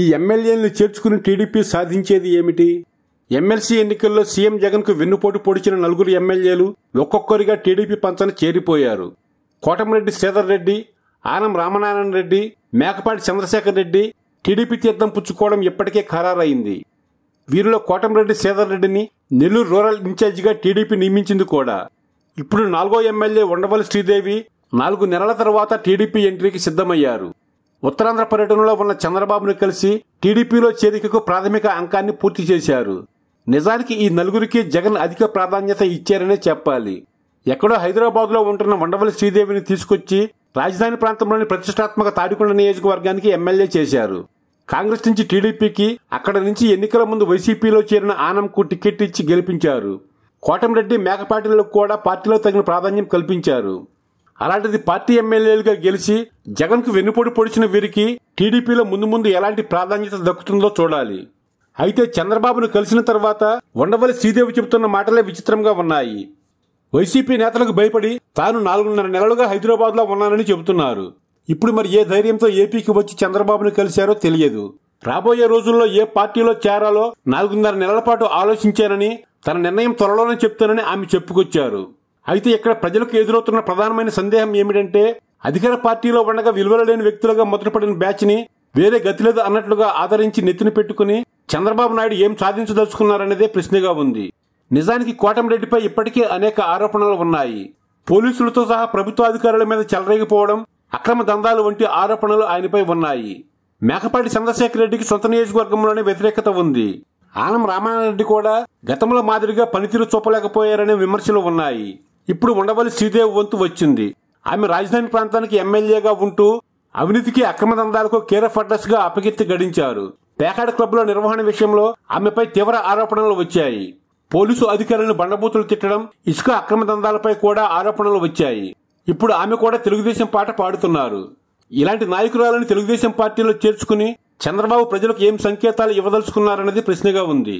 ఈ ఎమ్మెల్యేలను చేర్చుకుని టీడీపీ సాధించేది ఏమిటి ఎమ్మెల్సీ ఎన్నికల్లో సీఎం జగన్కు వెన్నుపోటు పొడిచిన నలుగురు ఎమ్మెల్యేలు ఒక్కొక్కరిగా టీడీపీ పంచన చేరిపోయారు కోటమిరెడ్డి శ్రీధర్ రెడ్డి ఆనం రామనారాయణ రెడ్డి మేకపాటి చంద్రశేఖర్ రెడ్డి టీడీపీ తీర్థం పుచ్చుకోవడం ఇప్పటికే ఖరారైంది వీరిలో కోటమిరెడ్డి శ్రీధర్ రెడ్డిని నెల్లూరు రూరల్ ఇన్ఛార్జిగా టీడీపీ నియమించింది కూడా ఇప్పుడు నాలుగో ఎమ్మెల్యే ఉండవల్లి శ్రీదేవి నాలుగు నెలల తర్వాత టీడీపీ ఎంట్రీకి సిద్ధమయ్యారు ఉత్తరాంధ్ర పర్యటనలో ఉన్న చంద్రబాబును కలిసి టీడీపీలో చేరికకు ప్రాథమిక అంకాన్ని పూర్తి చేశారు నిజానికి ఈ నలుగురికి జగన్ అధిక ప్రాధాన్యత ఇచ్చారనే చెప్పాలి ఎక్కడో హైదరాబాద్లో ఉంటున్న వండవల్లి శ్రీదేవిని తీసుకొచ్చి రాజధాని ప్రాంతంలోని ప్రతిష్టాత్మక తాడికొండ నియోజకవర్గానికి ఎమ్మెల్యే చేశారు కాంగ్రెస్ నుంచి టీడీపీకి అక్కడ నుంచి ఎన్నికల ముందు వైసీపీలో చేరిన ఆనంకు టికెట్ ఇచ్చి గెలిపించారు కోటంరెడ్డి మేకపాటిలకు కూడా పార్టీలో తగిన ప్రాధాన్యం కల్పించారు అలాంటిది పార్టీ ఎమ్మెల్యేలుగా గెలిచి జగన్ కు వెన్నుపోటు పొడిచిన వీరికి టీడీపీలో ముందు ముందు ఎలాంటి ప్రాధాన్యత దక్కుతుందో చూడాలి అయితే చంద్రబాబును కలిసిన తర్వాత ఉండవల్లి శ్రీదేవి చెబుతున్న మాటలే విచిత్రంగా ఉన్నాయి వైసీపీ నేతలకు భయపడి తాను నాలుగున్నర నెలలుగా హైదరాబాద్లో ఉన్నానని చెబుతున్నారు ఇప్పుడు మరి ఏ ధైర్యంతో ఏపీకి వచ్చి చంద్రబాబును కలిశారో తెలియదు రాబోయే రోజుల్లో ఏ పార్టీలో చేరాలో నాలుగున్నర నెలల పాటు ఆలోచించానని తన నిర్ణయం త్వరలోనే చెప్తానని ఆమె చెప్పుకొచ్చారు అయితే ఇక్కడ ప్రజలకు ఎదురవుతున్న ప్రధానమైన సందేహం ఏమిటంటే అధికార పార్టీలో ఉండగా విలువలు లేని వ్యక్తులుగా మొదలుపడిన బ్యాచ్ని వేరే గతి లేదు అన్నట్లుగా ఆదరించి నెత్తిన పెట్టుకుని చంద్రబాబు నాయుడు ఏం సాధించదలుచుకున్నారనేదే ప్రశ్నగా ఉంది నిజానికి కోటమిరెడ్డిపై ఇప్పటికే అనేక ఆరోపణలు ఉన్నాయి పోలీసులతో సహా ప్రభుత్వ అధికారుల మీద చెలరేగిపోవడం అక్రమ దందాలు వంటి ఆరోపణలు ఆయనపై ఉన్నాయి మేకపాటి చంద్రశేఖర రెడ్డికి సొంత నియోజకవర్గంలోనే వ్యతిరేకత ఉంది ఆనం రామారెడ్డి కూడా గతంలో మాదిరిగా పనితీరు చూపలేకపోయారనే విమర్శలు ఉన్నాయి ఇప్పుడు ఉండవల్లి శ్రీదేవి వంతు వచ్చింది ఆమె రాజధాని ప్రాంతానికి ఎమ్మెల్యేగా ఉంటూ అవినీతికి అక్రమ దందాలకు కేర ఆఫ్ అడ్రస్ గా అపకీర్తి గడించారు పేకాడ క్లబ్ల నిర్వహణ విషయంలో ఆమెపై తీవ్ర ఆరోపణలు వచ్చాయి పోలీసు అధికారులను బండబూతులు తిట్టడం ఇసుక అక్రమ దందాలపై కూడా ఆరోపణలు వచ్చాయి ఇప్పుడు ఆమె కూడా తెలుగుదేశం పాట పాడుతున్నారు ఇలాంటి నాయకురాలను తెలుగుదేశం పార్టీలో చేర్చుకుని చంద్రబాబు ప్రజలకు ఏం సంకేతాలు ఇవ్వదలుచుకున్నారన్నది ప్రశ్నగా ఉంది